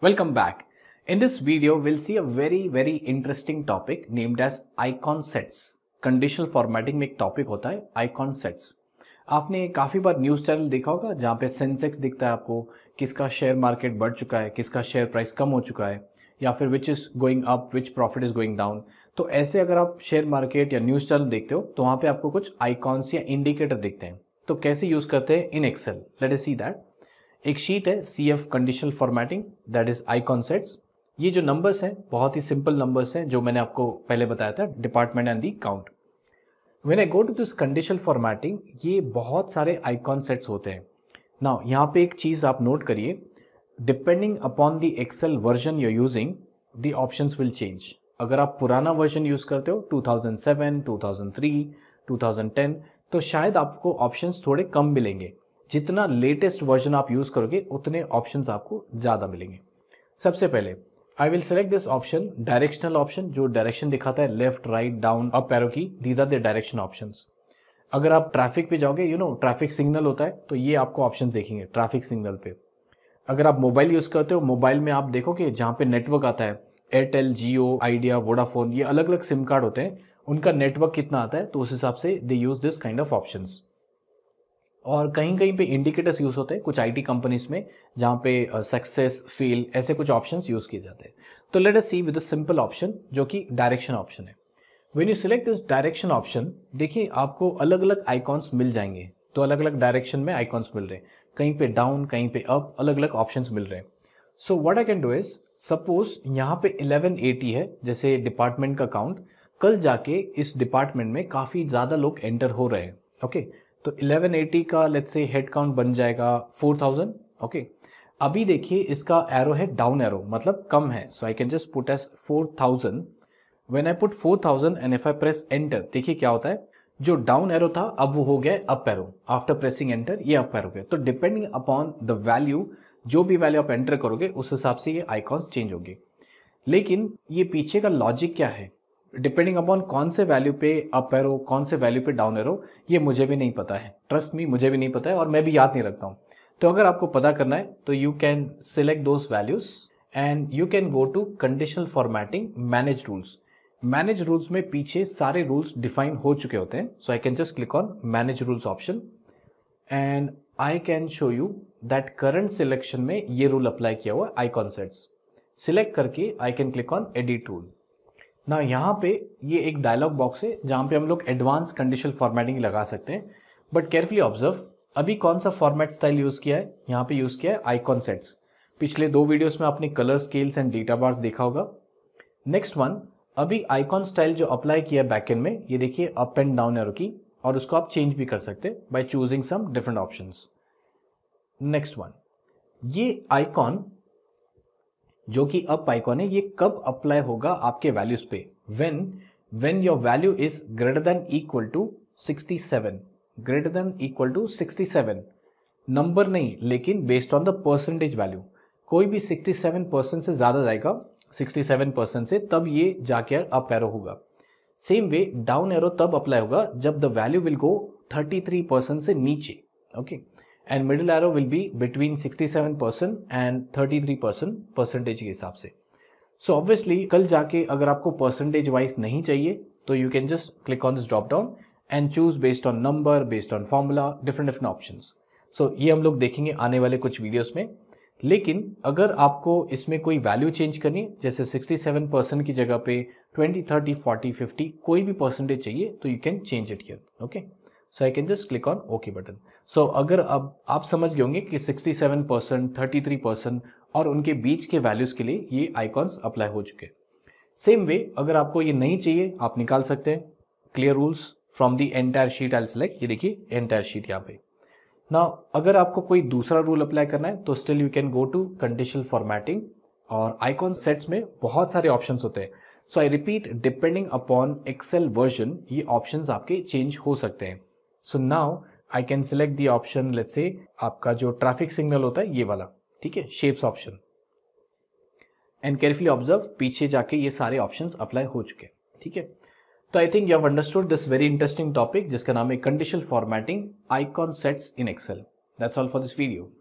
Welcome back. In this video, we'll see a very very interesting topic named as icon sets. Conditional formatting में एक topic होता है icon sets आपने काफ़ी बार news channel देखा होगा जहाँ पे सेंसेक्स दिखता है आपको किसका शेयर मार्केट बढ़ चुका है किसका शेयर प्राइस कम हो चुका है या फिर which is going up which profit is going down तो ऐसे अगर आप शेयर मार्केट या न्यूज़ चैनल देखते हो तो वहाँ पे आपको कुछ आइकॉन्स या इंडिकेटर दिखते हैं तो कैसे यूज़ करते हैं in Excel let's see that एक शीट है C F conditional formatting that is icon sets ये जो नंबर्स हैं बहुत ही सिंपल नंबर्स हैं जो मैंने आपको पहले बताया था department and the count when I go to this conditional formatting ये बहुत सारे आईकॉन सेट्स होते हैं ना यहाँ पे एक चीज़ आप नोट करिए depending upon the Excel version you're using the option will change अगर आप पुराना वर्जन यूज़ करते हो 2007, 2003, 2010 तो शायद आपको ऑप्शंस थोड़े कम मिलेंगे जितना लेटेस्ट वर्जन आप यूज़ करोगे उतने ऑप्शन आपको ज़्यादा मिलेंगे सबसे पहले I will select this option directional option जो डायरेक्शन दिखाता है लेफ्ट राइट डाउन अप पैरो की these are the direction option अगर आप ट्रैफिक पे जाओगे यू नो ट्रैफिक सिग्नल होता है तो ये आपको ऑप्शन देखेंगे ट्रैफिक सिग्नल पे अगर आप मोबाइल यूज़ करते हो मोबाइल में आप देखोगे जहाँ पे नेटवर्क आता है एयरटेल जियो आइडिया वोडाफोन ये अलग अलग सिम कार्ड होते हैं उनका नेटवर्क कितना आता है तो उस हिसाब से they use this kind of options और कहीं कहीं पे इंडिकेटर्स यूज़ होते हैं कुछ आईटी कंपनीज में जहाँ पे सक्सेस फेल ऐसे कुछ ऑप्शंस यूज़ किए जाते हैं तो let us see with a simple option जो कि डायरेक्शन ऑप्शन है when you select this direction option देखिए आपको अलग अलग आइकॉन्स मिल जाएंगे तो अलग अलग डायरेक्शन में आइकॉन्स मिल रहे हैं कहीं पे डाउन कहीं पे अप अलग अलग ऑप्शन मिल रहे हैं so what I can do is suppose यहाँ पे इलेवन है जैसे डिपार्टमेंट का काउंट कल जाके इस डिपार्टमेंट में काफ़ी ज़्यादा लोग एंटर हो रहे हैं ओके okay? तो 1180 का लेट्स से हेड काउंट बन जाएगा 4000 ओके okay. अभी देखिए इसका एरो है डाउन एरो मतलब कम है so I can just put as 4000 when I put 4000 thousand and if I press enter देखिए क्या होता है जो डाउन एरो था अब वो हो गया up arrow after pressing enter ये अप एरो गया तो डिपेंडिंग अपॉन द वैल्यू जो भी वैल्यू आप एंटर करोगे उस हिसाब से ये आइकॉन्स चेंज होंगे लेकिन ये पीछे का लॉजिक क्या है डिपेंडिंग अपॉन कौन से वैल्यू पे अप एरो कौन से वैल्यू पे डाउन एरो ये मुझे भी नहीं पता है ट्रस्ट मी मुझे भी नहीं पता है और मैं भी याद नहीं रखता हूँ तो अगर आपको पता करना है तो you can select those values and you can go to conditional formatting manage rules manage rules में पीछे सारे रूल्स डिफाइन हो चुके होते हैं so I can just click on manage rules option and I can show you that current selection में ये rule apply किया हुआ आई कॉन्सेट्स सिलेक्ट करके I can click on edit rule ना यहाँ पे ये एक डायलॉग बॉक्स है जहाँ पे हम लोग एडवांस कंडीशन फॉर्मेटिंग लगा सकते हैं बट केयरफुली ऑब्जर्व अभी कौन सा फॉर्मेट स्टाइल यूज़ किया है यहाँ पे यूज़ किया है आईकॉन सेट्स पिछले दो वीडियोस में आपने colour scales and data bars देखा होगा नेक्स्ट वन अभी आइकॉन स्टाइल जो अप्लाई किया है बैकेंड में ये देखिए अप एंड डाउन एरो की और उसको आप चेंज भी कर सकते by choosing some different option next one ये आइकॉन जो कि अब पाइकॉन है ये कब अप्लाई होगा आपके वैल्यूज पे when when your value is greater than equal to sixty seven greater than equal to sixty seven number नहीं लेकिन based on the percentage value कोई भी सिक्सटी सेवन परसेंट से ज़्यादा जाएगा सिक्सटी सेवन परसेंट से तब ये जाके अप एरो होगा सेम वे डाउन एरो तब अप्लाई होगा जब the value will go thirty three percent से नीचे okay okay? And middle arrow will be between 67 percent and 33 percent percentage के हिसाब से सो so ऑब्वियसली कल जाके अगर आपको परसेंटेज वाइज नहीं चाहिए तो you can just click on this drop down and choose based on number based on formula different different option so ये हम लोग देखेंगे आने वाले कुछ वीडियोज़ में लेकिन अगर आपको इसमें कोई वैल्यू चेंज करनी जैसे 67 परसेंट की जगह पे 20, 30, 40, 50 कोई भी परसेंटेज चाहिए तो you can change it here okay so I can just click on okay button so अगर अब आप समझ गए होंगे कि 67 परसेंट थर्टी परसेंट और उनके बीच के वैल्यूज़ के लिए ये आइकॉन्स अप्लाई हो चुके सेम वे अगर आपको ये नहीं चाहिए आप निकाल सकते हैं clear rules from the entire sheet I select ये देखिए एंटायर शीट यहाँ पे ना अगर आपको कोई दूसरा रूल अप्लाई करना है तो still you can go to conditional formatting और आइकॉन सेट्स में बहुत सारे ऑप्शंस होते हैं so I repeat depending upon Excel version ये ऑप्शंस आपके चेंज हो सकते हैं so now I can select the option let say आपका जो ट्रैफिक सिग्नल होता है ये वाला ठीक है shapes option and carefully observe पीछे जाके ये सारे ऑप्शन अप्लाई हो चुके हैं ठीक है तो I think you have understood this very interesting topic जिसका नाम है condition formatting icon sets in Excel that's all for this video